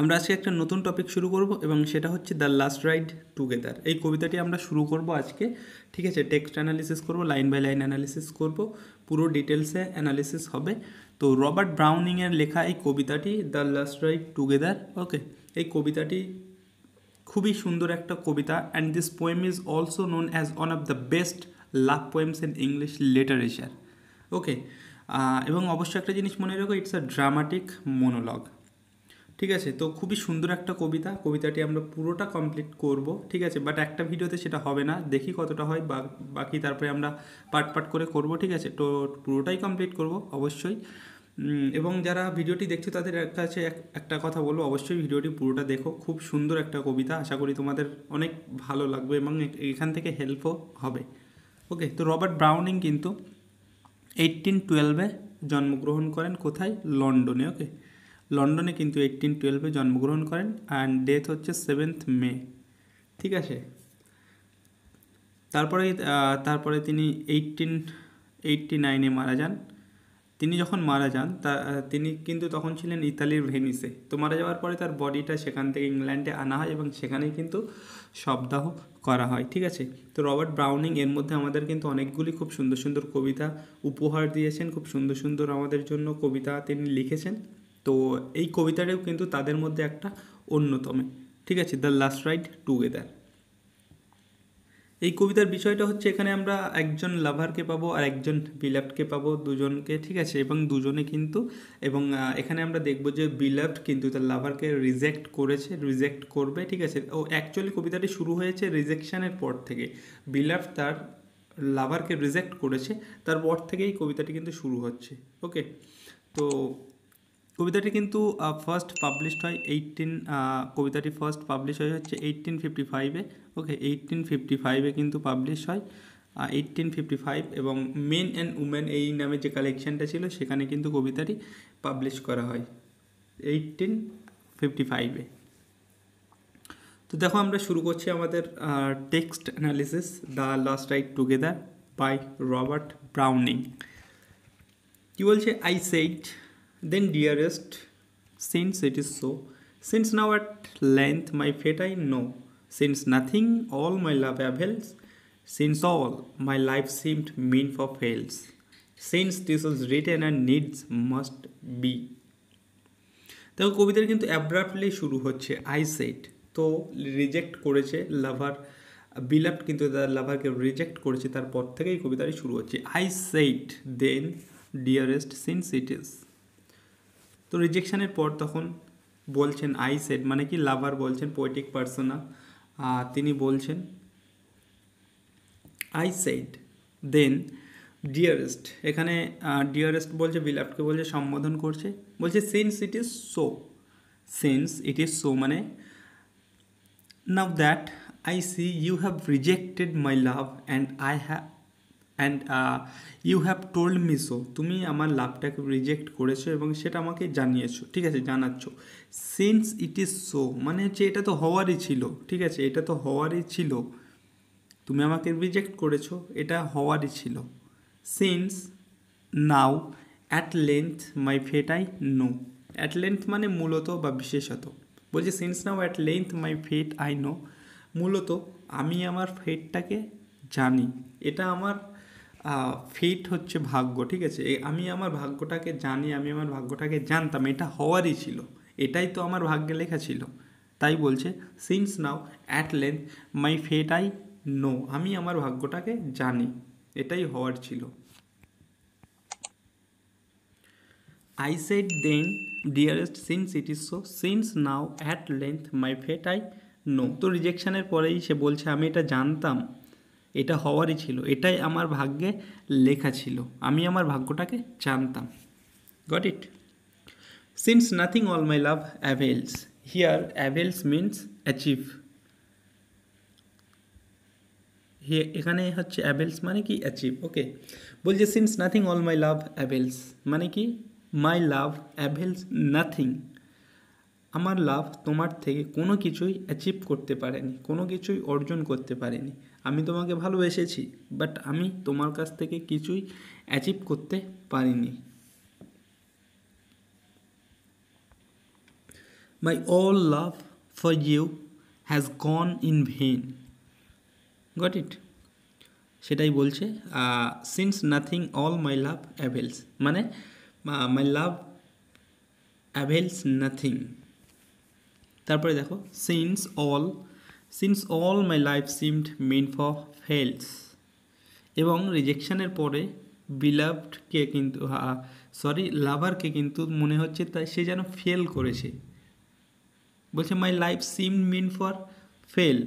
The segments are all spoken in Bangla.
আমরা আজকে একটা নতুন টপিক শুরু করব এবং সেটা হচ্ছে দ্য লাস্ট রাইড টুগেদার এই কবিতাটি আমরা শুরু করব আজকে ঠিক আছে টেক্সট অ্যানালিসিস করব লাইন বাই লাইন অ্যানালিসিস করব পুরো ডিটেলসে অ্যানালিসিস হবে তো রবার্ট ব্রাউনিংয়ের লেখা এই কবিতাটি the last ride together okay এই কবিতাটি খুবই সুন্দর একটা কবিতা and this poem is also known as one of the best love poems in English literature okay এবং অবশ্যই একটা জিনিস মনে রেখো ইটস আ ড্রামাটিক মনোলগ ঠিক আছে তো খুবই সুন্দর একটা কবিতা কবিতাটি আমরা পুরোটা কমপ্লিট করব ঠিক আছে বাট একটা ভিডিওতে সেটা হবে না দেখি কতটা হয় বা বাকি তারপরে আমরা পার্ট পার্ট করে করব ঠিক আছে তো পুরোটাই কমপ্লিট করব অবশ্যই এবং যারা ভিডিওটি দেখছে তাদের কাছে একটা কথা বলবো অবশ্যই ভিডিওটি পুরোটা দেখো খুব সুন্দর একটা কবিতা আশা করি তোমাদের অনেক ভালো লাগবে এবং এখান থেকে হেল্পও হবে ওকে তো রবার্ট ব্রাউনিং কিন্তু এইটিন টুয়েলভে জন্মগ্রহণ করেন কোথায় লন্ডনে ওকে লন্ডনে কিন্তু এইটিন টুয়েলভে জন্মগ্রহণ করেন অ্যান্ড ডেথ হচ্ছে সেভেন্থ মে ঠিক আছে তারপরে তারপরে তিনি এইটিন এইটটি নাইনে মারা যান তিনি যখন মারা যান তা তিনি কিন্তু তখন ছিলেন ইতালির ভেনিসে তো মারা যাওয়ার পরে তার বডিটা সেখান থেকে ইংল্যান্ডে আনা হয় এবং সেখানেই কিন্তু শবদাহ করা হয় ঠিক আছে তো রবার্ট ব্রাউনিং এর মধ্যে আমাদের কিন্তু অনেকগুলি খুব সুন্দর সুন্দর কবিতা উপহার দিয়েছেন খুব সুন্দর সুন্দর আমাদের জন্য কবিতা তিনি লিখেছেন তো এই কবিতাটাও কিন্তু তাদের মধ্যে একটা অন্যতম ঠিক আছে দ্য লাস্ট রাইড টুগেদার এই কবিতার বিষয়টা হচ্ছে এখানে আমরা একজন লাভারকে পাবো আর একজন বিলাপ্টকে পাবো দুজনকে ঠিক আছে এবং দুজনে কিন্তু এবং এখানে আমরা দেখব যে বিলাপ্ট কিন্তু তার লাভারকে রিজেক্ট করেছে রিজেক্ট করবে ঠিক আছে ও অ্যাকচুয়ালি কবিতাটি শুরু হয়েছে রিজেকশানের পর থেকে বিলাপ্ট তার লাভারকে রিজেক্ট করেছে তারপর থেকেই কবিতাটি কিন্তু শুরু হচ্ছে ওকে তো কবিতাটি কিন্তু ফার্স্ট পাবলিশড হয় এইটিন কবিতাটি ফার্স্ট পাবলিশ হয় হচ্ছে এইটিন ফিফটি ফাইভে ওকে এইটিন ফিফটি ফাইভে কিন্তু পাবলিশ হয় এইটিন ফিফটি ফাইভ এবং মেন অ্যান্ড উমেন এই নামে যে কালেকশানটা ছিল সেখানে কিন্তু কবিতাটি পাবলিশ করা হয় এইটিন ফিফটি ফাইভে তো দেখো আমরা শুরু করছি আমাদের text analysis the last ride together by Robert Browning কী বলছে আই সেইট then dearest since it is so since now at length my fate i know since nothing all my love avails since all my life seemed mean for fails since this is written and needs must be দেখো কবিতার কিন্তু অ্যাব্রাপ্টলি শুরু হচ্ছে আই সেট তো রিজেক্ট করেছে লাভার বিলাপ কিন্তু তার লাভারকে রিজেক্ট করেছে তারপর থেকেই কবিতাটি শুরু হচ্ছে I said then dearest since it is so রিজেকশানের পর তখন বলছেন আই সেড মানে কি লাভার বলছেন পোয়েটিক পার্সোনা তিনি বলছেন আই সেড দেন ডিয়ারেস্ট এখানে ডিয়ারেস্ট বলছে বিলাপকে বলছে সম্বোধন করছে বলছে since it is so since it is so মানে now that I see you have rejected my love and I have and you have told me so তুমি আমার লাভটাকে রিজেক্ট করেছো এবং সেটা আমাকে জানিয়েছো ঠিক আছে জানাচ্ছ সিন্স ইট ইজ সো মানে হচ্ছে এটা তো হওয়ারই ছিল ঠিক আছে এটা তো হওয়ারই ছিল তুমি আমাকে রিজেক্ট করেছো এটা হওয়ারই ছিল since now at length my I know at length মানে মূলত বা বিশেষত বলছি since now at length my fate I know মূলত আমি আমার ফেটটাকে জানি এটা আমার ফেট হচ্ছে ভাগ্য ঠিক আছে আমি আমার ভাগ্যটাকে জানি আমি আমার ভাগ্যটাকে জানতাম এটা হওয়ারই ছিল এটাই তো আমার ভাগ্যে লেখা ছিল তাই বলছে since now at length my fate I know আমি আমার ভাগ্যটাকে জানি এটাই হওয়ার ছিল I said then dearest since it is so since now at length my fate I know তো রিজেকশানের পরেই সে বলছে আমি এটা জানতাম এটা হওয়ারই ছিল এটাই আমার ভাগ্যে লেখা ছিল আমি আমার ভাগ্যটাকে জানতাম got it since nothing all my love avails here avails means achieve এখানে হচ্ছে অ্যাভেলস মানে কি অ্যাচিভ ওকে বলছে since nothing all my love avails মানে কি মাই লাভ অ্যাভেলস নাথিং আমার লাভ তোমার থেকে কোনো কিছুই অ্যাচিভ করতে পারেনি কোনো কিছুই অর্জন করতে পারেনি আমি তোমাকে ভালোবেসেছি বাট আমি তোমার কাছ থেকে কিছুই অ্যাচিভ করতে পারিনি my all love for you has gone in vain got it সেটাই বলছে since nothing all my love avails মানে মাই লাভ অ্যাভেলস নাথিং তারপরে দেখো since all since all my life seemed meant for fails এবং রিজেকশানের পরে বিলাভডকে কিন্তু সরি লাভারকে কিন্তু মনে হচ্ছে তাই সে যেন ফেল করেছে বলছে my life seem meant for fail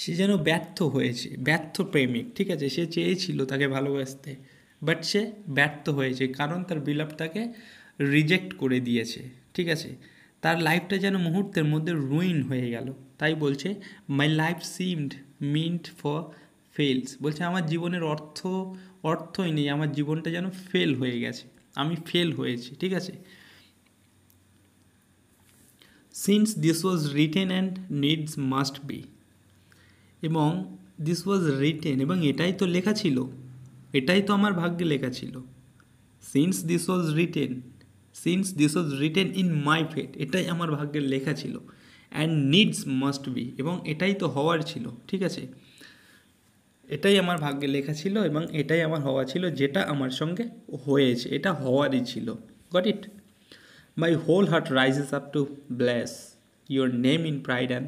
সে যেন ব্যর্থ হয়েছে ব্যর্থ প্রেমিক ঠিক আছে সে চেয়েছিল তাকে ভালোবাসতে বাট সে ব্যর্থ হয়েছে কারণ তার বিলাপ তাকে রিজেক্ট করে দিয়েছে ঠিক আছে তার লাইফটা যেন মুহূর্তের মধ্যে রুইন হয়ে গেল তাই বলছে my life seemed meant for fails বলছে আমার জীবনের অর্থ অর্থই নেই আমার জীবনটা যেন ফেল হয়ে গেছে আমি ফেল হয়েছি ঠিক আছে since this was written and needs must be এবং দিস ওয়াজ রিটেন এবং এটাই তো লেখা ছিল এটাই তো আমার ভাগ্যে লেখা ছিল since this was written since this was written in my fate এটাই আমার ভাগ্যের লেখা ছিল অ্যান্ড নিডস মাস্ট বি এবং এটাই তো হওয়ার ছিল ঠিক আছে এটাই আমার ভাগ্যে লেখা ছিল এবং এটাই আমার হওয়া ছিল যেটা আমার সঙ্গে হয়েছে এটা হওয়ারই ছিল got it my whole heart rises up to bless your name in pride and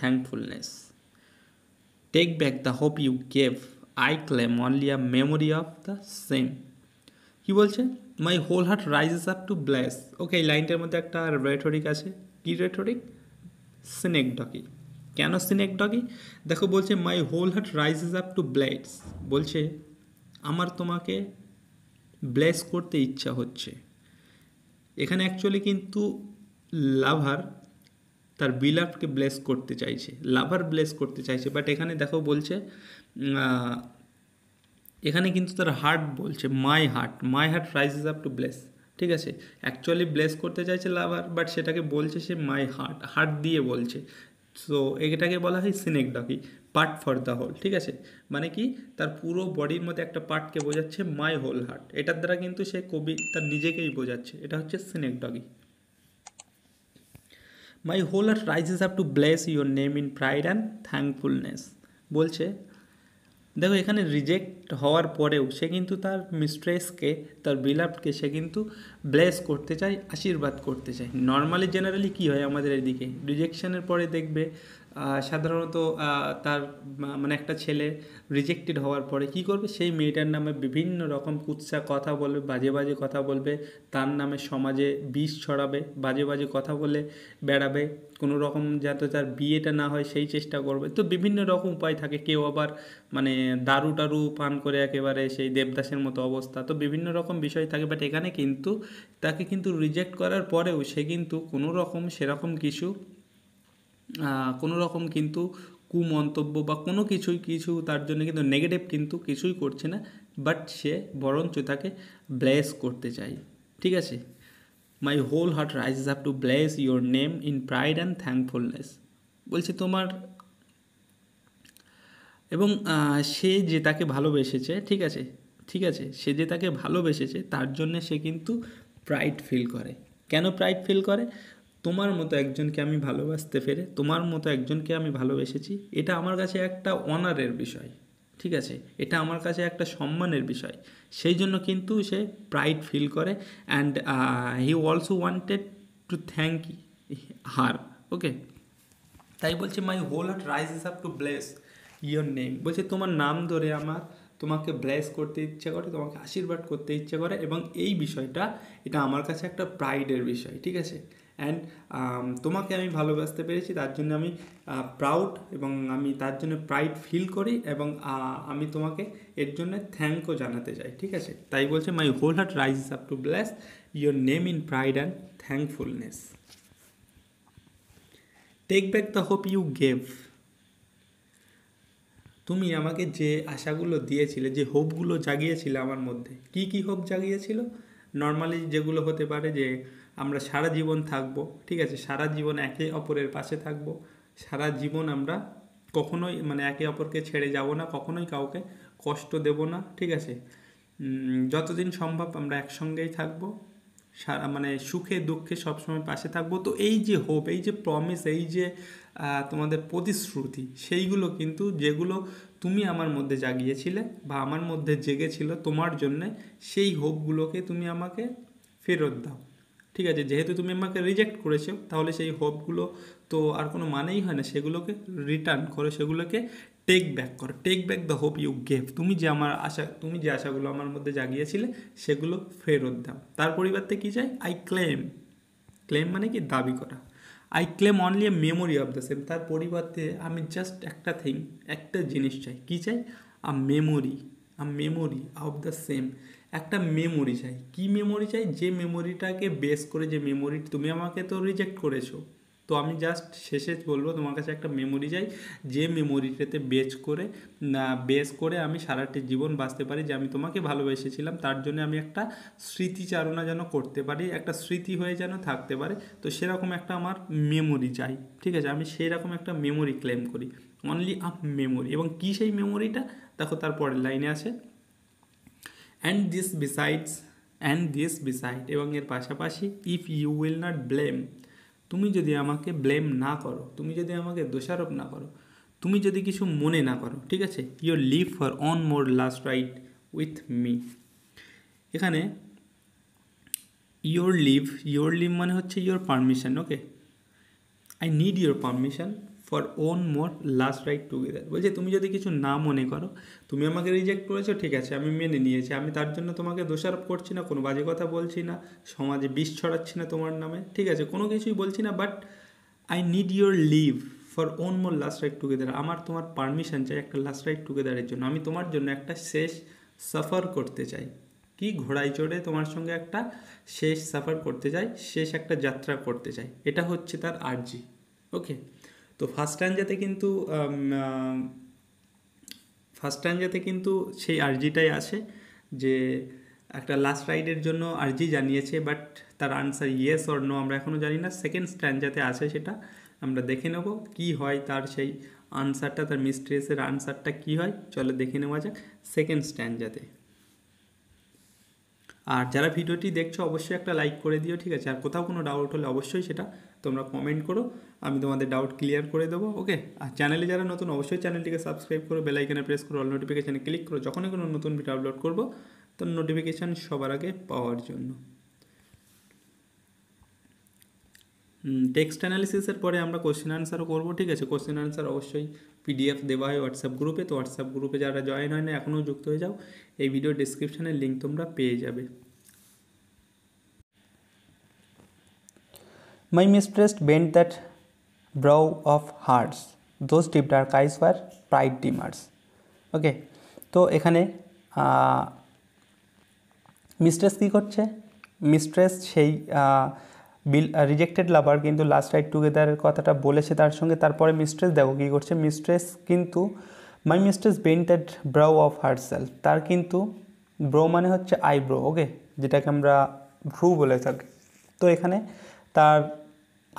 thankfulness take back the hope you gave I claim only a memory of the same কী বলছে my whole heart rises up to bless okay এই লাইনটার মধ্যে একটা রেটরিক আছে কি রেটরিক স্নেক ডকি কেন স্নেক ডকি দেখো বলছে my whole heart rises up to bless বলছে আমার তোমাকে ব্লেস করতে ইচ্ছা হচ্ছে এখানে অ্যাকচুয়ালি কিন্তু লাভার তার বিলাভকে ব্লেস করতে চাইছে লাভার ব্লেস করতে চাইছে বাট এখানে দেখো বলছে এখানে কিন্তু তার হার্ট বলছে my heart my heart rises up to bless ঠিক আছে অ্যাকচুয়ালি ব্লেস করতে চাইছে লাভার বাট সেটাকে বলছে সে মাই হার্ট হার্ট দিয়ে বলছে সো এটাকে বলা হয় synecdoche part for the whole ঠিক আছে মানে কি তার পুরো বডির মধ্যে একটা পার্টকে বোঝাচ্ছে মাই হোল হার্ট এটার দ্বারা কিন্তু সে কবি তার নিজেকেই বোঝাচ্ছে এটা হচ্ছে synecdoche my whole heart rises up to bless your name in pride and thankfulness বলছে দেখো এখানে রিজেক্ট হওয়ার পরেও সে কিন্তু তার মিস্ট্রেসকে তার বিলাপকে সে কিন্তু ব্লেস করতে চায় আশীর্বাদ করতে চায় নর্মালি জেনারেলি কি হয় আমাদের এদিকে রিজেকশনের পরে দেখবে সাধারণত তার মানে একটা ছেলে রিজেক্টেড হওয়ার পরে কি করবে সেই মেয়েটার নামে বিভিন্ন রকম কুৎসা কথা বলবে বাজে বাজে কথা বলবে তার নামে সমাজে বিষ ছড়াবে বাজে বাজে কথা বলে বেড়াবে কোনো রকম যাতে তার বিয়েটা না হয় সেই চেষ্টা করবে তো বিভিন্ন রকম উপায় থাকে কেউ আবার মানে দারু টারু পান করে একেবারে সেই দেবদাসের মতো অবস্থা তো বিভিন্ন রকম বিষয় থাকে বাট এখানে কিন্তু তাকে কিন্তু রিজেক্ট করার পরেও সে কিন্তু কোনো রকম সেরকম কিছু কোনো রকম কিন্তু কুমন্তব্য বা কোনো কিছুই কিছু তার জন্য কিন্তু নেগেটিভ কিন্তু কিছুই করছে না বাট সে বরঞ্চ তাকে ব্লেস করতে চাই ঠিক আছে my whole heart rises have to bless your name in pride and thankfulness বলছে তোমার এবং সে যে তাকে ভালোবেসেছে ঠিক আছে ঠিক আছে সে যে তাকে ভালোবেসেছে তার জন্যে সে কিন্তু প্রাইড ফিল করে কেন প্রাইড ফিল করে তোমার মতো একজনকে আমি ভালোবাসতে পেরে তোমার মতো একজনকে আমি ভালোবেসেছি এটা আমার কাছে একটা অনারের বিষয় ঠিক আছে এটা আমার কাছে একটা সম্মানের বিষয় সেই জন্য কিন্তু সে প্রাইড ফিল করে and he also wanted to thank her okay তাই বলছে my whole heart rises up to bless your name বলছে তোমার নাম ধরে আমার তোমাকে ব্লেস করতে ইচ্ছে করে তোমাকে আশীর্বাদ করতে ইচ্ছে করে এবং এই বিষয়টা এটা আমার কাছে একটা প্রাইডের বিষয় ঠিক আছে অ্যান্ড um, তোমাকে আমি ভালোবাসতে পেরেছি তার জন্য আমি প্রাউড এবং আমি তার জন্য প্রাইড ফিল করি এবং আমি তোমাকে এর জন্য থ্যাংকও জানাতে চাই ঠিক আছে তাই বলছে my whole heart rises up to bless your name in pride and thankfulness take back the hope you gave তুমি আমাকে যে আশাগুলো দিয়েছিলে যে হোপগুলো জাগিয়েছিলে আমার মধ্যে কি কি হোপ জাগিয়েছিল নর্মালি যেগুলো হতে পারে যে আমরা সারা জীবন থাকব ঠিক আছে সারা জীবন একে অপরের পাশে থাকব সারা জীবন আমরা কখনোই মানে একে অপরকে ছেড়ে যাব না কখনোই কাউকে কষ্ট দেব না ঠিক আছে যতদিন সম্ভব আমরা একসঙ্গেই থাকবো সারা মানে সুখে দুঃখে সবসময় পাশে থাকবো তো এই যে হোপ এই যে প্রমিস এই যে তোমাদের প্রতিশ্রুতি সেইগুলো কিন্তু যেগুলো তুমি আমার মধ্যে জাগিয়েছিলে বা আমার মধ্যে জেগেছিল তোমার জন্যে সেই হোপগুলোকে তুমি আমাকে ফেরত দাও ঠিক আছে যেহেতু তুমি আমাকে রিজেক্ট করেছো তাহলে সেই হোপগুলো তো আর কোনো মানেই হয় না সেগুলোকে রিটার্ন করো সেগুলোকে টেক ব্যাক করো take back the hope you gave তুমি যে আমার আশা তুমি যে আশাগুলো আমার মধ্যে জাগিয়েছিলে সেগুলো ফেরত দাও তার পরিবর্তে কী চাই আই ক্লেম ক্লেম মানে কি দাবি করা I claim only a memory of the same তার পরিবর্তে আমি জাস্ট একটা থিং একটা জিনিস চাই কী চাই a memory a memory of the same একটা মেমোরি চাই কি মেমোরি চাই যে মেমোরিটাকে বেস করে যে মেমোরি তুমি আমাকে তো রিজেক্ট করেছো তো আমি জাস্ট শেষে বলবো তোমার কাছে একটা মেমোরি চাই যে মেমোরিটাতে বেচ করে না বেস করে আমি সারাটি জীবন বাঁচতে পারি যে আমি তোমাকে ভালোবেসেছিলাম তার জন্য আমি একটা স্মৃতিচারণা যেন করতে পারি একটা স্মৃতি হয়ে যেন থাকতে পারে তো সেরকম একটা আমার মেমোরি চাই ঠিক আছে আমি সেই রকম একটা মেমোরি ক্লেম করি অনলি আপ মেমোরি এবং কী সেই মেমোরিটা দেখো তার পরের লাইনে আছে and this besides and this beside এবং এর পাশাপাশি if you will not blame তুমি যদি আমাকে ব্লেম না করো তুমি যদি আমাকে দোষারোপ না করো তুমি যদি কিছু মনে না করো ঠিক আছে your leave for one more last ride with me এখানে ইয়োর লিভ ইয়োর লিভ মানে হচ্ছে your permission okay I need your permission for one more last ride together বলছে তুমি যদি কিছু না মনে করো তুমি আমাকে রিজেক্ট করেছো ঠিক আছে আমি মেনে নিয়েছি আমি তার জন্য তোমাকে দোষারোপ করছি না কোনো বাজে কথা বলছি না সমাজে বিষ ছড়াচ্ছি না তোমার নামে ঠিক আছে কোনো কিছুই বলছি না but I need your leave for one more last ride together আমার তোমার পারমিশন চাই একটা লাস্ট রাইট টুগেদারের জন্য আমি তোমার জন্য একটা শেষ সাফার করতে চাই কি ঘোড়ায় চড়ে তোমার সঙ্গে একটা শেষ সাফার করতে চাই শেষ একটা যাত্রা করতে চাই এটা হচ্ছে তার আর্জি ওকে তো ফার্স্ট যাতে কিন্তু ফার্স্ট যাতে কিন্তু সেই আর্জিটাই আছে যে একটা লাস্ট রাইডের জন্য আর্জি জানিয়েছে বাট তার আনসার ইয়েস অর নো আমরা এখনও জানি না সেকেন্ড স্ট্যান্ডাতে আছে সেটা আমরা দেখে নেব কি হয় তার সেই আনসারটা তার মিস্ট্রেসের আনসারটা কি হয় চলে দেখে নেওয়া যাক সেকেন্ড স্ট্যান্ডাতে আর যারা ভিডিওটি দেখছো অবশ্যই একটা লাইক করে দিও ঠিক আছে আর কোথাও কোনো ডাউট হলে অবশ্যই সেটা তোমরা কমেন্ট করো আমি তোমাদের ডাউট ক্লিয়ার করে দেবো ওকে আর চ্যানেলে যারা নতুন অবশ্যই চ্যানেলটিকে সাবস্ক্রাইব করো বেলাইকানে প্রেস করো অল নোটিফিকেশানে ক্লিক করো যখনই কোনো নতুন ভিডিও আপলোড করবো তো নোটিফিকেশান সবার আগে পাওয়ার জন্য টেক্সট অ্যানালিসিসের পরে আমরা কোশ্চেন আনসারও করবো ঠিক আছে কোশ্চেন আনসার অবশ্যই পিডিএফ দেওয়া হয় হোয়াটসঅ্যাপ গ্রুপে তো হোয়াটসঅ্যাপ গ্রুপে যারা জয়েন হয় না এখনও যুক্ত হয়ে যাও এই ভিডিও ডিসক্রিপশানের লিঙ্ক তোমরা পেয়ে যাবে My mistress bent that brow of hers. Those deep dark eyes were pride dimmers. ওকে তো এখানে মিস্ট্রেস কী করছে মিস্ট্রেস সেই বিল রিজেক্টেড লাভার কিন্তু লাস্ট রাইট টুগেদারের কথাটা বলেছে তার সঙ্গে তারপরে মিস্ট্রেস দেখো কী করছে মিস্ট্রেস কিন্তু my mistress bent that brow of herself তার কিন্তু ব্রো মানে হচ্ছে আইব্রো ওকে যেটাকে আমরা ভ্রু বলে থাকি তো এখানে তার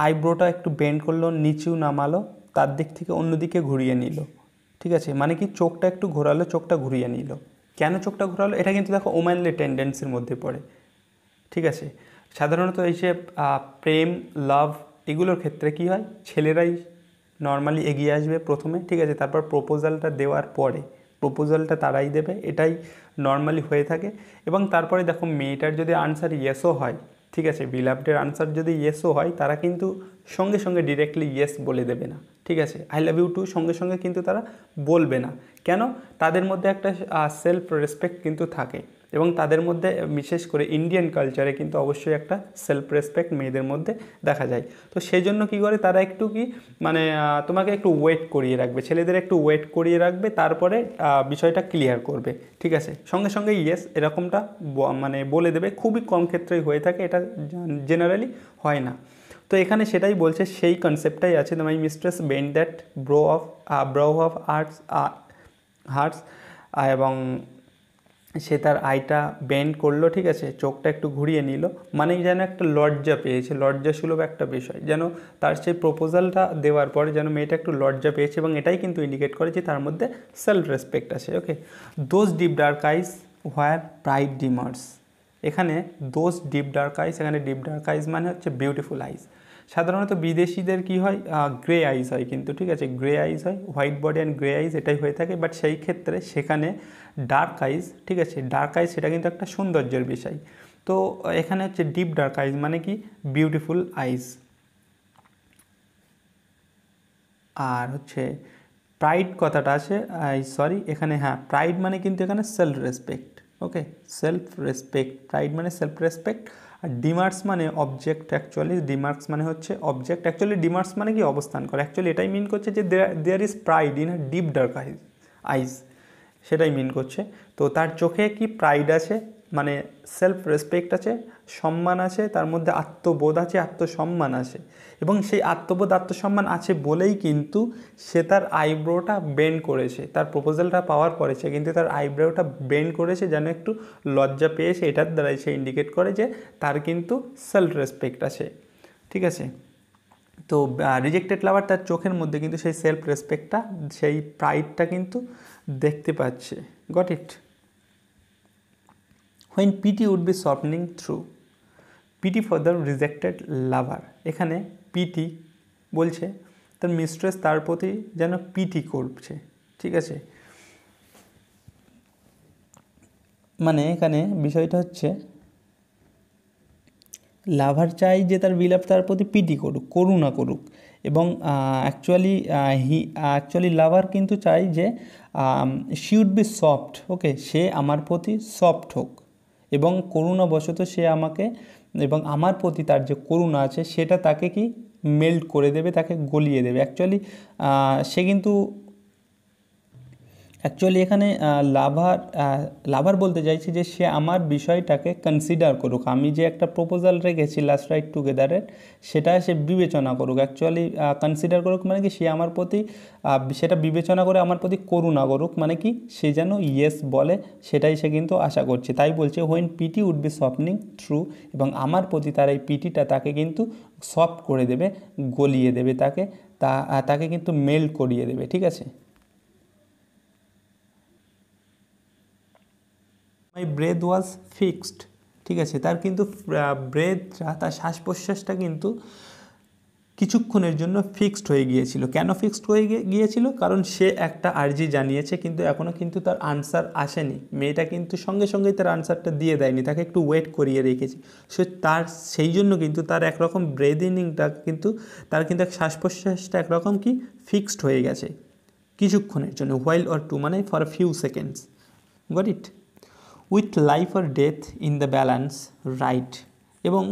আইব্রোটা একটু বেন্ড করলো নিচু নামালো তার দিক থেকে অন্যদিকে ঘুরিয়ে নিল ঠিক আছে মানে কি চোখটা একটু ঘোরালো চোখটা ঘুরিয়ে নিল কেন চোখটা ঘোরালো এটা কিন্তু দেখো ওম্যানলি টেন্ডেন্সির মধ্যে পড়ে ঠিক আছে সাধারণত এই যে প্রেম লাভ এগুলোর ক্ষেত্রে কি হয় ছেলেরাই নর্মালি এগিয়ে আসবে প্রথমে ঠিক আছে তারপর প্রপোজালটা দেওয়ার পরে প্রপোজালটা তারাই দেবে এটাই নর্মালি হয়ে থাকে এবং তারপরে দেখো মেয়েটার যদি আনসার ইয়েসও হয় ঠিক আছে বিল আনসার যদি ইয়েসও হয় তারা কিন্তু সঙ্গে সঙ্গে ডিরেক্টলি ইয়েস বলে দেবে না ঠিক আছে আই লাভ ইউ টু সঙ্গে সঙ্গে কিন্তু তারা বলবে না কেন তাদের মধ্যে একটা সেলফ রেসপেক্ট কিন্তু থাকে এবং তাদের মধ্যে বিশেষ করে ইন্ডিয়ান কালচারে কিন্তু অবশ্যই একটা সেলফ রেসপেক্ট মেয়েদের মধ্যে দেখা যায় তো সেই জন্য কী করে তারা একটু কি মানে তোমাকে একটু ওয়েট করিয়ে রাখবে ছেলেদের একটু ওয়েট করিয়ে রাখবে তারপরে বিষয়টা ক্লিয়ার করবে ঠিক আছে সঙ্গে সঙ্গে ইয়েস এরকমটা মানে বলে দেবে খুবই কম ক্ষেত্রেই হয়ে থাকে এটা জেনারেলি হয় না তো এখানে সেটাই বলছে সেই কনসেপ্টটাই আছে তোমার mistress bend that brow of brow of arts hearts এবং সে তার আইটা বেন্ড করলো ঠিক আছে চোখটা একটু ঘুরিয়ে নিল মানে যেন একটা লজ্জা পেয়েছে লজ্জা সুলভ একটা বিষয় যেন তার সেই প্রপোজালটা দেওয়ার পরে যেন মেয়েটা একটু লজ্জা পেয়েছে এবং এটাই কিন্তু ইন্ডিকেট করে যে তার মধ্যে সেলফ রেসপেক্ট আছে okay those deep dark eyes where pride demurs এখানে দোজ ডিপ ডার্ক আইস এখানে ডিপ ডার্ক আইস মানে হচ্ছে বিউটিফুল আইস সাধারণত বিদেশিদের কি হয় গ্রে আইস হয় কিন্তু ঠিক আছে গ্রে আইস হয় white body and grey eyes এটাই হয়ে থাকে বাট সেই ক্ষেত্রে সেখানে ডার্ক আইস ঠিক আছে ডার্ক আইস সেটা কিন্তু একটা সৌন্দর্যের বিষয় তো এখানে হচ্ছে ডিপ ডার্ক আইস মানে কি বিউটিফুল আইস আর হচ্ছে প্রাইড কথাটা আছে সরি এখানে হ্যাঁ প্রাইড মানে কিন্তু এখানে self respect okay self respect pride মানে সেলফ রেসপেক্ট আর ডিমার্স মানে অবজেক্ট অ্যাকচুয়ালি ডিমার্কস মানে হচ্ছে অবজেক্ট অ্যাকচুয়ালি ডিমার্স মানে কি অবস্থান করে অ্যাকচুয়ালি এটাই মিন করছে যে there is pride in deep dark eyes eyes সেটাই মিন করছে তো তার চোখে কি প্রাইড আছে মানে সেলফ রেসপেক্ট আছে সম্মান আছে তার মধ্যে আত্মবোধ আছে আত্মসম্মান আছে এবং সেই আত্মবোধ আত্মসম্মান আছে বলেই কিন্তু সে তার আইব্রোটা বেন্ড করেছে তার প্রপোজালটা পাওয়ার পরেছে কিন্তু তার আইব্রোটা বেন্ড করেছে যেন একটু লজ্জা পেয়েছে এটার দ্বারাই সে ইন্ডিকেট করে যে তার কিন্তু সেলফ রেসপেক্ট আছে ঠিক আছে তো রিজেক্টেড লাভার তার চোখের মধ্যে কিন্তু সেই সেলফ রেসপেক্টটা সেই প্রাইডটা কিন্তু দেখতে পাচ্ছে got it when pity would be softening through pity for the rejected lover এখানে পিটি বলছে তার মিস্ট্রেস তার প্রতি যেন পিটি করছে ঠিক আছে মানে এখানে বিষয়টা হচ্ছে লাভার চাই যে তার বিলাপ তার প্রতি পিটি করুক করুণা করুক এবং অ্যাকচুয়ালি হি অ্যাকচুয়ালি লাভার কিন্তু চাই যে she would be soft okay সে আমার প্রতি সফট হোক এবং করুণাবশত সে আমাকে এবং আমার প্রতি তার যে করুণা আছে সেটা তাকে কি মেল্ট করে দেবে তাকে গলিয়ে দেবে অ্যাকচুয়ালি সে কিন্তু অ্যাকচুয়ালি এখানে লাভার লাভার বলতে চাইছি যে সে আমার বিষয়টাকে কনসিডার করুক আমি যে একটা প্রপোজাল রেখেছি লাস্ট রাইট টুগেদারের সেটা সে বিবেচনা করুক অ্যাকচুয়ালি কনসিডার করুক মানে কি সে আমার প্রতি সেটা বিবেচনা করে আমার প্রতি করুণা করুক মানে কি সে যেন ইয়েস বলে সেটাই সে কিন্তু আশা করছে তাই বলছে when pity would be softening through এবং আমার প্রতি তার এই পিটিটা তাকে কিন্তু সফট করে দেবে গলিয়ে দেবে তাকে তা তাকে কিন্তু মেল্ট করিয়ে দেবে ঠিক আছে মাই ব্রেথ ওয়াজ ফিক্সড ঠিক আছে তার কিন্তু ব্রেথ তার শ্বাস প্রশ্বাসটা কিন্তু কিছুক্ষণের জন্য ফিক্সড হয়ে গিয়েছিল কেন ফিক্সড হয়ে গিয়েছিল কারণ সে একটা আর্জি জানিয়েছে কিন্তু এখনও কিন্তু তার আনসার আসেনি মেয়েটা কিন্তু সঙ্গে সঙ্গেই তার আনসারটা দিয়ে দেয়নি তাকে একটু ওয়েট করিয়ে রেখেছে সে তার সেই জন্য কিন্তু তার একরকম ব্রেদিনিংটা কিন্তু তার কিন্তু এক শ্বাস প্রশ্বাসটা একরকম কি ফিক্সড হয়ে গেছে কিছুক্ষণের জন্য হোয়াইল অর টু মানে for few seconds got it with life or death in the balance right এবং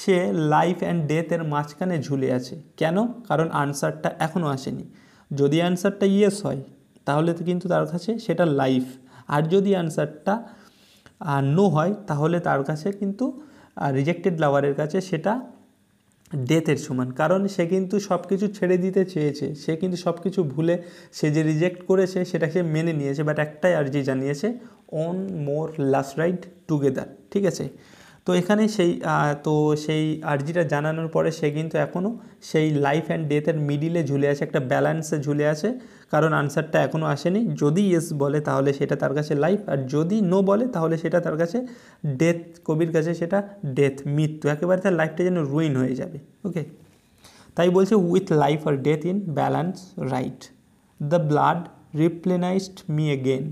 সে লাইফ অ্যান্ড ডেথের মাঝখানে ঝুলে আছে কেন কারণ আনসারটা এখনও আসেনি যদি আনসারটা ইয়েস হয় তাহলে তো কিন্তু তার কাছে সেটা লাইফ আর যদি আনসারটা নো হয় তাহলে তার কাছে কিন্তু রিজেক্টেড লাভারের কাছে সেটা ডেথের সমান কারণ সে কিন্তু সব কিছু ছেড়ে দিতে চেয়েছে সে কিন্তু সব কিছু ভুলে সে যে রিজেক্ট করেছে সেটা সে মেনে নিয়েছে বাট একটাই আর্জি জানিয়েছে one more last ride together ঠিক আছে তো এখানে সেই তো সেই আর্জিটা জানানোর পরে সে কিন্তু এখনও সেই লাইফ অ্যান্ড ডেথের মিডিলে ঝুলে আছে একটা ব্যালেন্সে ঝুলে আছে কারণ আনসারটা এখনও আসেনি যদি ইয়েস বলে তাহলে সেটা তার কাছে লাইফ আর যদি নো বলে তাহলে সেটা তার কাছে ডেথ কবির কাছে সেটা ডেথ মৃত্যু একেবারে তার লাইফটা যেন রুইন হয়ে যাবে ওকে তাই বলছে with life or death in balance right the blood replenished me again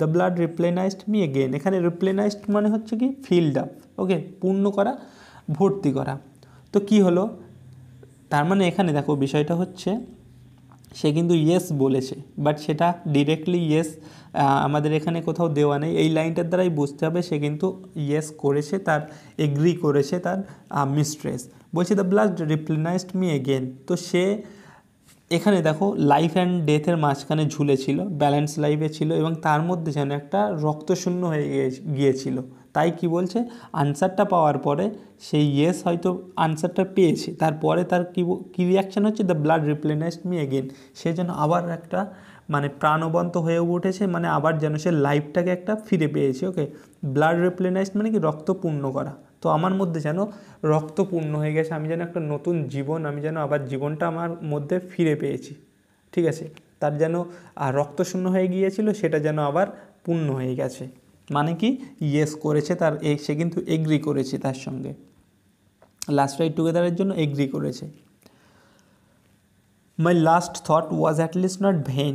the blood replenished me again এখানে রিপ্লেনাইজড মানে হচ্ছে কি ফিল্ড আপ ওকে পূর্ণ করা ভর্তি করা তো কি হলো তার মানে এখানে দেখো বিষয়টা হচ্ছে সে কিন্তু ইয়েস বলেছে বাট সেটা ডিরেক্টলি ইয়েস আমাদের এখানে কোথাও দেওয়া নেই এই লাইনটার দ্বারাই বুঝতে হবে সে কিন্তু ইয়েস করেছে তার এগ্রি করেছে তার মিস্ট্রেস বলছে the blood replenished me again তো সে এখানে দেখো লাইফ অ্যান্ড ডেথের মাঝখানে ঝুলেছিল ব্যালেন্স লাইফে ছিল এবং তার মধ্যে যেন একটা রক্তশূন্য হয়ে গিয়েছিল তাই কি বলছে আনসারটা পাওয়ার পরে সেই ইয়েস হয়তো আনসারটা পেয়েছে তারপরে তার কি কী রিয়াকশান হচ্ছে the blood replenished me again সে যেন আবার একটা মানে প্রাণবন্ত হয়ে উঠেছে মানে আবার যেন সে লাইফটাকে একটা ফিরে পেয়েছে ওকে ব্লাড রিপ্লেনাইজ মানে কি রক্ত পূর্ণ করা তো আমার মধ্যে যেন রক্ত পূর্ণ হয়ে গেছে আমি যেন একটা নতুন জীবন আমি যেন আবার জীবনটা আমার মধ্যে ফিরে পেয়েছি ঠিক আছে তার যেন রক্তশূন্য হয়ে গিয়েছিল সেটা যেন আবার পূর্ণ হয়ে গেছে মানে কি ইয়েস করেছে তার সে কিন্তু এগ্রি করেছে তার সঙ্গে লাস্ট রাইড টুগেদারের জন্য এগ্রি করেছে my last thought was at least not vain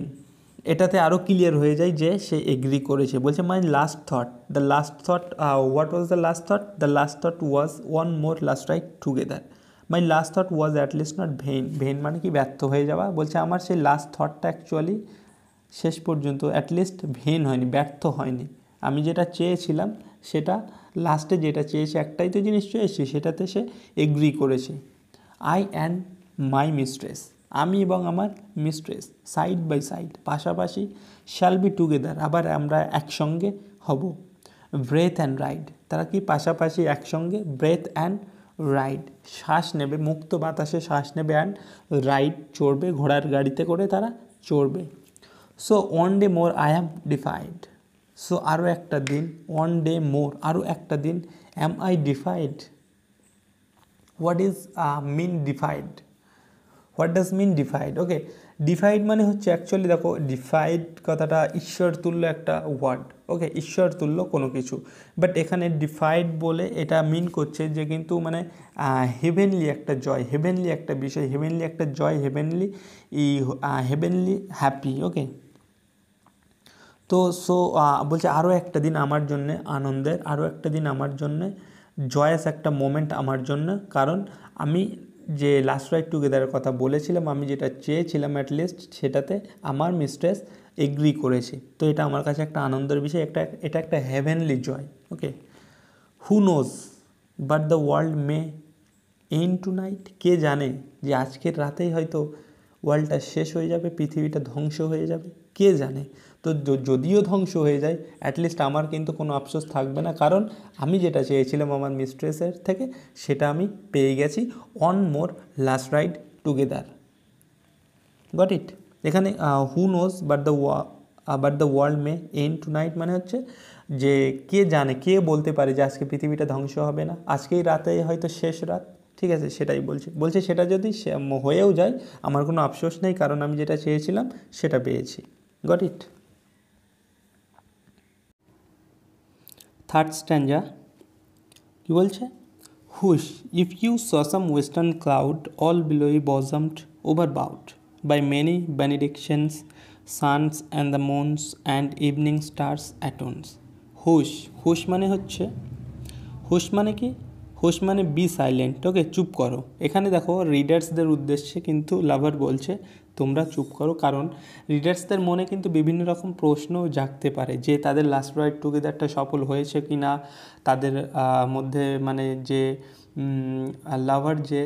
এটাতে আরও ক্লিয়ার হয়ে যায় যে সে এগ্রি করেছে বলছে my last thought the last thought what was the last thought the last thought was one more last ride together my last thought was at least not vain vain মানে কি ব্যর্থ হয়ে যাওয়া বলছে আমার সেই লাস্ট থটটা অ্যাকচুয়ালি শেষ পর্যন্ত অ্যাটলিস্ট ভেন হয়নি ব্যর্থ হয়নি আমি যেটা চেয়েছিলাম সেটা লাস্টে যেটা চেয়েছে একটাই তো জিনিস চেয়েছে সেটাতে সে এগ্রি করেছে আই অ্যান্ড মাই মিস্ট্রেস আমি এবং আমার মিস্ট্রেস সাইড বাই সাইড পাশাপাশি শ্যাল বি টুগেদার আবার আমরা একসঙ্গে হব ব্রেথ অ্যান্ড রাইড তারা কি পাশাপাশি একসঙ্গে ব্রেথ অ্যান্ড রাইড শ্বাস নেবে মুক্ত বাতাসে শ্বাস নেবে অ্যান্ড রাইড চড়বে ঘোড়ার গাড়িতে করে তারা চড়বে so one day more I am deified so আরও একটা দিন ওয়ান ডে মোর আরও একটা দিন am I deified what is mean deified what does mean deified okay deified মানে হচ্ছে অ্যাকচুয়ালি দেখো ডিফাইড কথাটা ঈশ্বর তুল্য একটা ওয়ার্ড ওকে ঈশ্বর তুল্য কোনো কিছু বাট এখানে ডিফাইড বলে এটা মিন করছে যে কিন্তু মানে হেভেনলি একটা জয় হেভেনলি একটা বিষয় হেভেনলি একটা জয় হেভেনলি ই হেভেনলি হ্যাপি ওকে তো সো বলছে আরও একটা দিন আমার জন্যে আনন্দের আরও একটা দিন আমার জন্যে জয়াস একটা মোমেন্ট আমার জন্য কারণ আমি যে লাস্ট রাইট টুগেদারের কথা বলেছিলাম আমি যেটা চেয়েছিলাম অ্যাটলিস্ট সেটাতে আমার মিস্ট্রেস এগ্রি করেছে তো এটা আমার কাছে একটা আনন্দের বিষয় একটা এটা একটা heavenly joy okay who knows but the world may end tonight কে জানে যে আজকের রাতেই হয়তো ওয়ার্ল্ডটা শেষ হয়ে যাবে পৃথিবীটা ধ্বংস হয়ে যাবে কে জানে তো যদিও ধ্বংস হয়ে যায় অ্যাটলিস্ট আমার কিন্তু কোনো আফসোস থাকবে না কারণ আমি যেটা চেয়েছিলাম আমার মিস্ট্রেসের থেকে সেটা আমি পেয়ে গেছি one more last ride together got it এখানে who knows but the but the world may end tonight মানে হচ্ছে যে কে জানে কে বলতে পারে যে আজকে পৃথিবীটা ধ্বংস হবে না আজকেই রাতে হয়তো শেষ রাত ঠিক আছে সেটাই বলছে বলছে সেটা যদি হয়েও যায় আমার কোনো আফসোস নেই কারণ আমি যেটা চেয়েছিলাম সেটা পেয়েছি গট ইট থার্ড স্ট্যান্ডা কী বলছে hush if you saw some western cloud all billowy bosomed over bowed by many benedictions suns and the moons and evening stars at once hush hush মানে হচ্ছে হুশ মানে কি হুশ মানে বি সাইলেন্ট ওকে চুপ করো এখানে দেখো রিডার্সদের উদ্দেশ্যে কিন্তু লাভার বলছে তোমরা চুপ করো কারণ রিডার্সদের মনে কিন্তু বিভিন্ন রকম প্রশ্ন জাগতে পারে যে তাদের লাস্ট রাইড টুগেদারটা সফল হয়েছে কি না তাদের মধ্যে মানে যে লাভার যে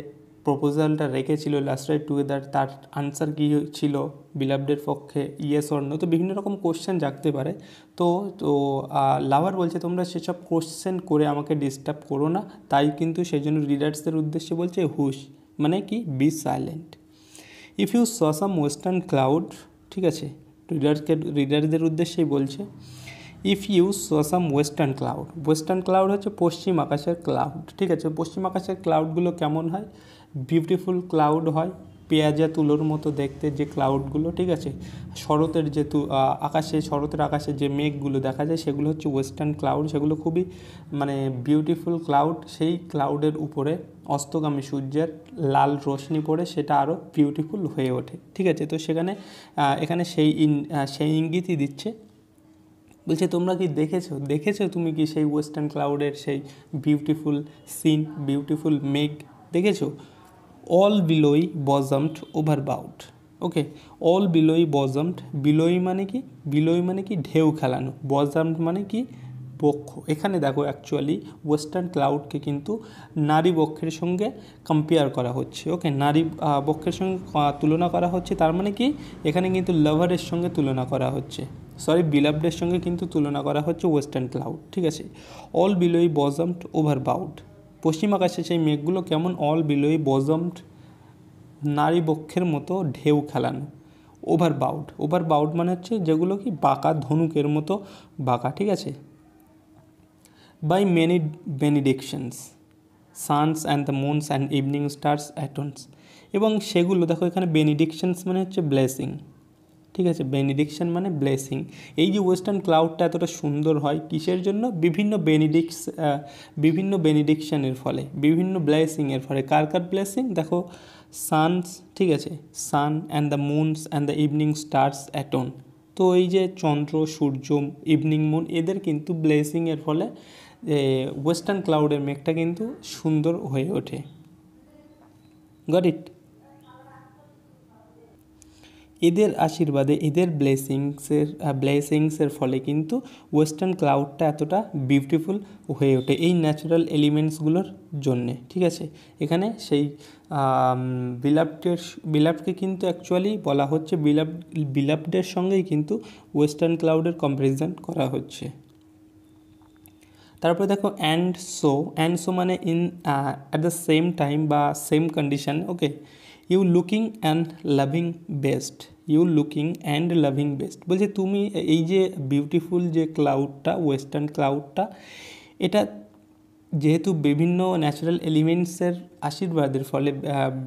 প্রপোজালটা রেখেছিল লাস্ট রাইড টুগেদার তার আনসার কী ছিল বিলাবডের পক্ষে ইয়েস অর্ণ তো বিভিন্ন রকম কোশ্চেন জাগতে পারে তো তো লাভার বলছে তোমরা সেসব কোশ্চেন করে আমাকে ডিস্টার্ব করো না তাই কিন্তু সেই জন্য রিডার্সদের উদ্দেশ্যে বলছে হুশ মানে কি be silent if you saw some western cloud ঠিক আছে রিডারকে রিডারদের উদ্দেশ্যেই বলছে if you saw some western cloud western cloud হচ্ছে পশ্চিম আকাশের ক্লাউড ঠিক আছে পশ্চিম আকাশের ক্লাউডগুলো কেমন হয় বিউটিফুল ক্লাউড হয় পেঁয়াজা তুলোর মতো দেখতে যে ক্লাউডগুলো ঠিক আছে শরতের যে তু আকাশে শরতের আকাশে যে মেঘগুলো দেখা যায় সেগুলো হচ্ছে ওয়েস্টার্ন ক্লাউড সেগুলো খুবই মানে বিউটিফুল ক্লাউড সেই ক্লাউডের উপরে অস্তগামী সূর্যের লাল রশ্মি পড়ে সেটা আরও বিউটিফুল হয়ে ওঠে ঠিক আছে তো সেখানে এখানে সেই ইন সেই ইঙ্গিতই দিচ্ছে বলছে তোমরা কি দেখেছো দেখেছো তুমি কি সেই ওয়েস্টার্ন ক্লাউডের সেই বিউটিফুল সিন বিউটিফুল মেঘ দেখেছো all billowy বজমড ওভারবাউট okay all billowy বজমড বিলোই মানে কি বিলোই মানে কি ঢেউ খেলানো বজমড মানে কি বক্ষ এখানে দেখো অ্যাকচুয়ালি ওয়েস্টার্ন ক্লাউডকে কিন্তু নারী বক্ষের সঙ্গে কম্পেয়ার করা হচ্ছে ওকে নারী বক্ষের সঙ্গে তুলনা করা হচ্ছে তার মানে কি এখানে কিন্তু লাভারের সঙ্গে তুলনা করা হচ্ছে সরি বিলাবডের সঙ্গে কিন্তু তুলনা করা হচ্ছে ওয়েস্টার্ন ক্লাউড ঠিক আছে অল বিলোই বজমড ওভারবাউড পশ্চিম আকাশে সেই মেঘগুলো কেমন অল বিলোয় বজমড নারী বক্ষের মতো ঢেউ খেলানো ওভার বাউড ওভার বাউড মানে হচ্ছে যেগুলো কি বাঁকা ধনুকের মতো বাঁকা ঠিক আছে by many benedictions suns and the moons and evening stars at once এবং সেগুলো দেখো এখানে বেনিডিকশনস মানে হচ্ছে ব্লেসিং ঠিক আছে বেনিডিকশান মানে ব্লেসিং এই যে ওয়েস্টার্ন ক্লাউডটা এতটা সুন্দর হয় কিসের জন্য বিভিন্ন বেনিডিক্স বিভিন্ন বেনিডিকশানের ফলে বিভিন্ন ব্লেসিংয়ের ফলে কার কার ব্লেসিং দেখো সানস ঠিক আছে sun and the moons and the evening stars at once তো এই যে চন্দ্র সূর্য ইভিনিং মুন এদের কিন্তু ব্লেসিংয়ের ফলে ওয়েস্টার্ন ক্লাউডের মেঘটা কিন্তু সুন্দর হয়ে ওঠে গট ইট এদের আশীর্বাদে এদের ব্লেসিংসের ব্লেসিংসের ফলে কিন্তু ওয়েস্টার্ন ক্লাউডটা এতটা বিউটিফুল হয়ে ওঠে এই ন্যাচারাল এলিমেন্টসগুলোর জন্যে ঠিক আছে এখানে সেই বিলাপটের বিলাপকে কিন্তু অ্যাকচুয়ালি বলা হচ্ছে বিলাপ বিলাপটের সঙ্গেই কিন্তু ওয়েস্টার্ন ক্লাউডের কম্পারিজন করা হচ্ছে তারপরে দেখো অ্যান্ড সো অ্যান্ড সো মানে in at the same time বা same condition okay you looking and loving best you looking and loving best বলছে তুমি এই যে বিউটিফুল যে ক্লাউডটা ওয়েস্টার্ন ক্লাউডটা এটা যেহেতু বিভিন্ন ন্যাচারাল এলিমেন্টসের আশীর্বাদের ফলে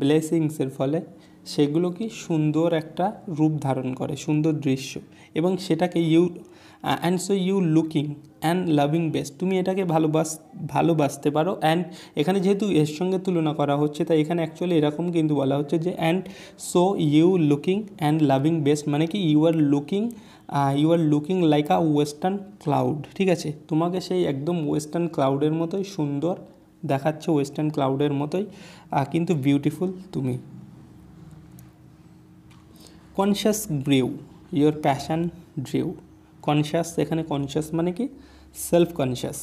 ব্লেসিংসের ফলে সেগুলো কি সুন্দর একটা রূপ ধারণ করে সুন্দর দৃশ্য এবং সেটাকে you and so you looking and loving best তুমি এটাকে ভালোবাস ভালোবাসতে পারো অ্যান্ড এখানে যেহেতু এর সঙ্গে তুলনা করা হচ্ছে তাই এখানে অ্যাকচুয়ালি এরকম কিন্তু বলা হচ্ছে যে and so you looking and loving best মানে কি you are looking you are looking like a western cloud ঠিক আছে তোমাকে সেই একদম ওয়েস্টার্ন ক্লাউডের মতোই সুন্দর দেখাচ্ছে ওয়েস্টার্ন ক্লাউডের মতোই কিন্তু বিউটিফুল তুমি conscious grew your passion drew conscious এখানে কনসিয়াস মানে কি self conscious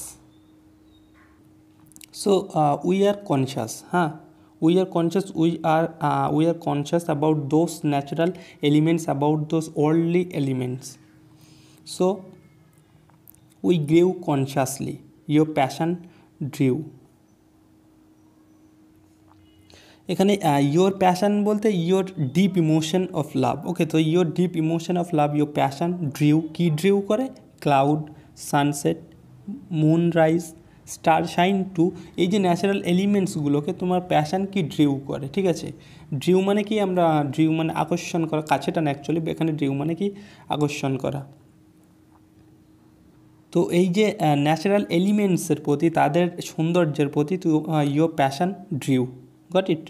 so we are conscious হ্যাঁ we are conscious we are uh, we are conscious about those natural elements about those worldly elements so we grew consciously your passion drew এখানে ইয়োর প্যাশান বলতে your deep emotion of love okay তো your deep emotion of love your passion drew কী ড্রিউ করে cloud sunset moonrise star shine too এই যে ন্যাচারাল এলিমেন্টসগুলোকে তোমার প্যাশান কি ড্রিউ করে ঠিক আছে ড্রিউ মানে কি আমরা ড্রিউ মানে আকর্ষণ করা কাছে টান অ্যাকচুয়ালি এখানে ড্রিউ মানে কি আকর্ষণ করা তো এই যে ন্যাচারাল এলিমেন্টসের প্রতি তাদের সৌন্দর্যের প্রতি your passion drew got it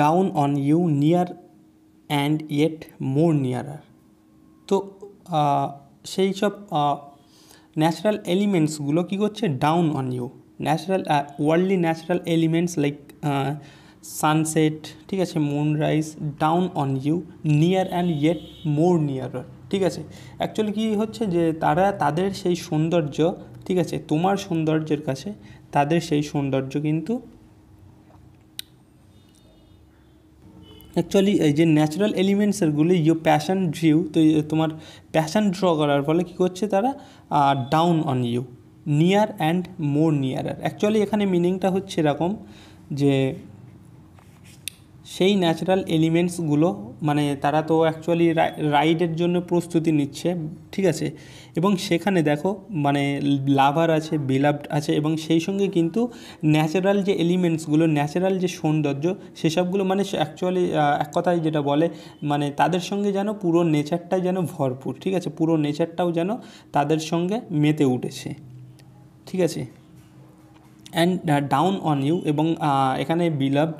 down on you near and yet more nearer তো সেই সব ন্যাচারাল এলিমেন্টসগুলো কী করছে down on you natural worldly natural elements like sunset ঠিক আছে moonrise down on you near and yet more near ঠিক আছে অ্যাকচুয়ালি কী হচ্ছে যে তারা তাদের সেই সৌন্দর্য ঠিক আছে তোমার সৌন্দর্যের কাছে তাদের সেই সৌন্দর্য কিন্তু অ্যাকচুয়ালি এই যে ন্যাচারাল এলিমেন্টসেরগুলি ইউ প্যাশন ভিউ তো তোমার প্যাশন ড্র করার ফলে কী করছে তারা down on you near and more near actually এখানে মিনিংটা হচ্ছে এরকম যে সেই ন্যাচারাল এলিমেন্টসগুলো মানে তারা তো অ্যাকচুয়ালি রাইডের জন্য প্রস্তুতি নিচ্ছে ঠিক আছে এবং সেখানে দেখো মানে লাভার আছে বিলাভড আছে এবং সেই সঙ্গে কিন্তু ন্যাচারাল যে এলিমেন্টসগুলো ন্যাচারাল যে সৌন্দর্য সেসবগুলো মানে অ্যাকচুয়ালি এক কথায় যেটা বলে মানে তাদের সঙ্গে যেন পুরো নেচারটাই যেন ভরপুর ঠিক আছে পুরো নেচারটাও যেন তাদের সঙ্গে মেতে উঠেছে ঠিক আছে অ্যান্ড ডাউন অন ইউ এবং এখানে বিলাভড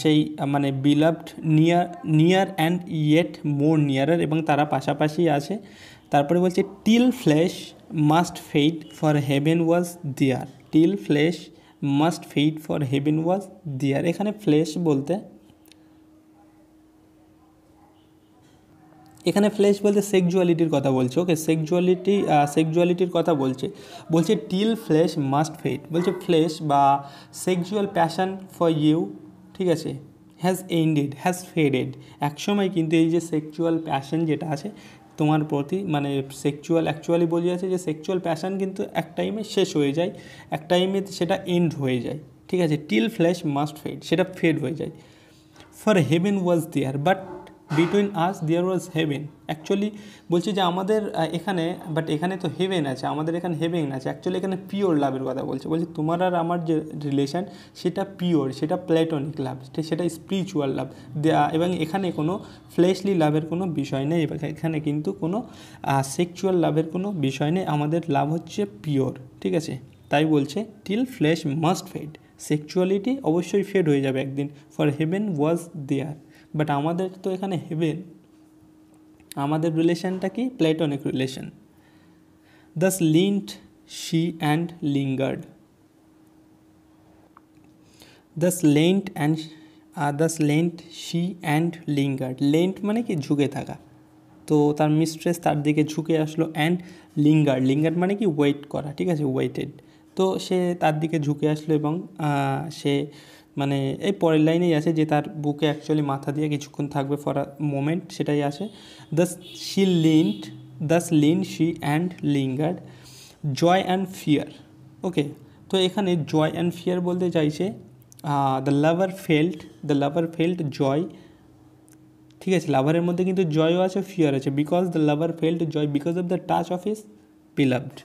সেই মানে beloved near near and yet more nearer এবং তারা পাশাপাশি আছে তারপরে বলছে till flesh must fade for heaven was there till flesh must fade for heaven was there এখানে ফ্লেশ বলতে এখানে ফ্লেশ বলতে সেক্সুয়ালিটির কথা বলছে ওকে সেক্সুয়ালিটি সেক্সুয়ালিটির কথা বলছে বলছে টিল ফ্লেশ মাস্ট ফেট বলছে ফ্লেশ বা সেক্সুয়াল প্যাশন ফর ইউ ঠিক আছে হ্যাজ এন্ডেড হ্যাজ ফেডেড একসময় কিন্তু এই যে সেক্সুয়াল প্যাশন যেটা আছে তোমার প্রতি মানে সেক্সুয়াল অ্যাকচুয়ালি বলি আছে যে সেক্সুয়াল প্যাশন কিন্তু এক টাইমে শেষ হয়ে যায় এক টাইমে সেটা এন্ড হয়ে যায় ঠিক আছে টিল ফ্ল্যাশ মাস্ট ফেড সেটা ফেড হয়ে যায় for heaven was there but between us there was heaven actually বলছি যে আমাদের এখানে বাট এখানে তো হেভেন আছে আমাদের এখানে হেভেন আছে অ্যাকচুয়ালি এখানে পিওর লাভের কথা বলছে বলছে তোমার আর আমার যে রিলেশান সেটা পিওর সেটা প্ল্যাটনিক লাভ সেটা স্পিরিচুয়াল লাভ এবং এখানে কোনো ফ্লেশলি লাভের কোনো বিষয় নেই এখানে কিন্তু কোনো সেক্সুয়াল লাভের কোনো বিষয় নেই আমাদের লাভ হচ্ছে পিওর ঠিক আছে তাই বলছে till flesh must fade sexuality অবশ্যই ফেড হয়ে যাবে একদিন for heaven was there but আমাদের তো এখানে হেভেন আমাদের রিলেশনটা কি platonic relation thus leant she and lingered thus leant and thus leant she and lingered leant মানে কি ঝুঁকে থাকা তো তার মিস্ট্রেস তার দিকে ঝুঁকে আসলো অ্যান্ড লিঙ্গার্ড লিঙ্গার্ড মানে কি ওয়েট করা ঠিক আছে ওয়েটেড তো সে তার দিকে ঝুঁকে আসলো এবং uh, সে মানে এই পরের লাইনেই আছে যে তার বুকে অ্যাকচুয়ালি মাথা দিয়ে কিছুক্ষণ থাকবে ফর আ মোমেন্ট সেটাই আছে thus she leant thus lean she and lingered joy and fear okay তো এখানে জয় অ্যান্ড ফিয়ার বলতে চাইছে the lover felt the lover felt joy ঠিক আছে লাভারের মধ্যে কিন্তু জয়ও আছে ফিয়ার আছে because the lover felt joy because of the touch of his beloved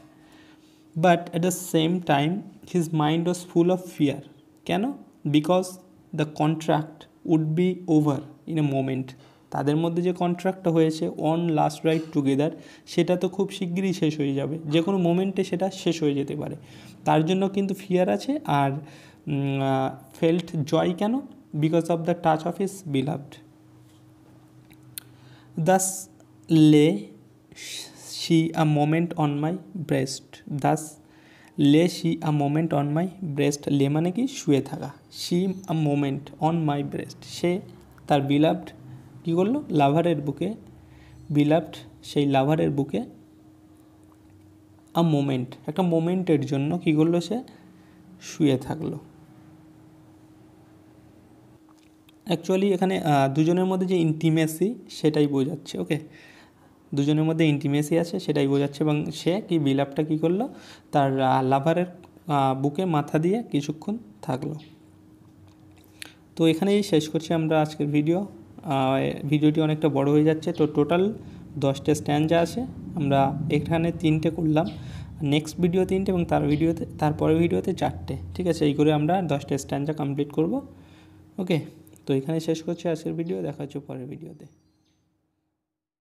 but at the same time his mind was full of fear কেন because the contract would be over in a moment তাদের মধ্যে যে কন্ট্রাক্টটা হয়েছে অন লাস্ট রাইড টুগেদার সেটা তো খুব শিগগিরই শেষ হয়ে যাবে যে কোনো মোমেন্টে সেটা শেষ হয়ে যেতে পারে তার জন্য কিন্তু ফিয়ার আছে আর ফেল্ট জয় কেন because of the touch of his beloved thus lay she a moment on my breast thus lay she a moment on my breast lay মানে কি শুয়ে থাকা she a moment on my breast সে তার বিলাভড কী করলো লাভারের বুকে বিলাভড সেই লাভারের বুকে আ মোমেন্ট একটা মোমেন্টের জন্য কী করলো সে শুয়ে থাকলো অ্যাকচুয়ালি এখানে দুজনের মধ্যে যে ইন্টিমেসি সেটাই বোঝাচ্ছে ওকে দুজনের মধ্যে ইন্টিমেসি আছে সেটাই বোঝাচ্ছে এবং সে কি বিলাপটা কি করলো তার লাভারের বুকে মাথা দিয়ে কিছুক্ষণ থাকলো তো এখানেই শেষ করছি আমরা আজকের ভিডিও ভিডিওটি অনেকটা বড় হয়ে যাচ্ছে তো টোটাল দশটা স্ট্যান্ডা আছে আমরা এখানে তিনটে করলাম নেক্সট ভিডিও তিনটে এবং তার ভিডিওতে তারপরে ভিডিওতে চারটে ঠিক আছে এই করে আমরা দশটা স্ট্যান্ডা কমপ্লিট করব ওকে তো এখানে শেষ করছি আজকের ভিডিও দেখা হচ্ছে পরের ভিডিওতে